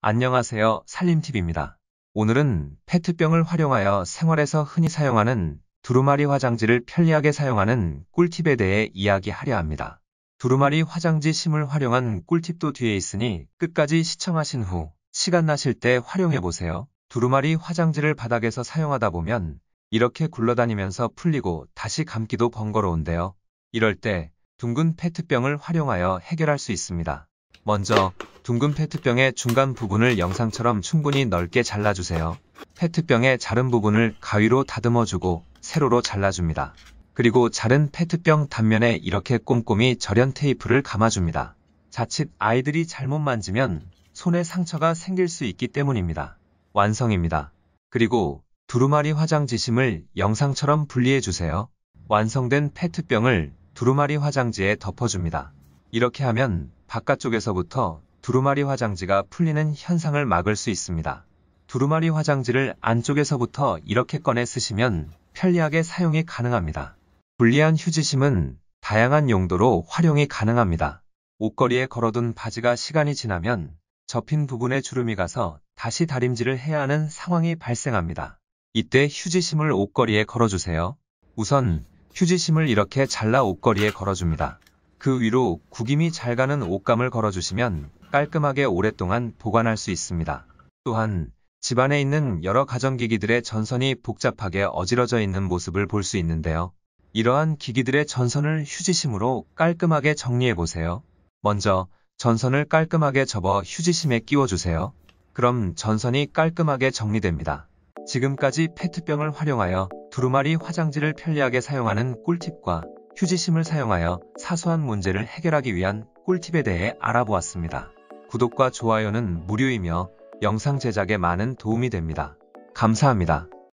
안녕하세요. 살림팁입니다. 오늘은 페트병을 활용하여 생활에서 흔히 사용하는 두루마리 화장지를 편리하게 사용하는 꿀팁에 대해 이야기하려 합니다. 두루마리 화장지 심을 활용한 꿀팁도 뒤에 있으니 끝까지 시청하신 후 시간 나실 때 활용해 보세요. 두루마리 화장지를 바닥에서 사용하다 보면 이렇게 굴러다니면서 풀리고 다시 감기도 번거로운데요. 이럴 때 둥근 페트병을 활용하여 해결할 수 있습니다. 먼저 둥근 페트병의 중간 부분을 영상처럼 충분히 넓게 잘라주세요. 페트병의 자른 부분을 가위로 다듬어주고 세로로 잘라줍니다. 그리고 자른 페트병 단면에 이렇게 꼼꼼히 절연 테이프를 감아줍니다. 자칫 아이들이 잘못 만지면 손에 상처가 생길 수 있기 때문입니다. 완성입니다. 그리고 두루마리 화장 지심을 영상처럼 분리해주세요. 완성된 페트병을 두루마리 화장지에 덮어줍니다. 이렇게 하면 바깥쪽에서부터 두루마리 화장지가 풀리는 현상을 막을 수 있습니다. 두루마리 화장지를 안쪽에서부터 이렇게 꺼내 쓰시면 편리하게 사용이 가능합니다. 불리한 휴지심은 다양한 용도로 활용이 가능합니다. 옷걸이에 걸어둔 바지가 시간이 지나면 접힌 부분에 주름이 가서 다시 다림질을 해야 하는 상황이 발생합니다. 이때 휴지심을 옷걸이에 걸어주세요. 우선 휴지심을 이렇게 잘라 옷걸이에 걸어줍니다. 그 위로 구김이 잘 가는 옷감을 걸어주시면 깔끔하게 오랫동안 보관할 수 있습니다. 또한 집 안에 있는 여러 가전기기들의 전선이 복잡하게 어지러져 있는 모습을 볼 수 있는데요. 이러한 기기들의 전선을 휴지심으로 깔끔하게 정리해 보세요. 먼저 전선을 깔끔하게 접어 휴지심에 끼워주세요. 그럼 전선이 깔끔하게 정리됩니다. 지금까지 페트병을 활용하여 두루마리 화장지를 편리하게 사용하는 꿀팁과 휴지심을 사용하여 사소한 문제를 해결하기 위한 꿀팁에 대해 알아보았습니다. 구독과 좋아요는 무료이며 영상 제작에 많은 도움이 됩니다. 감사합니다.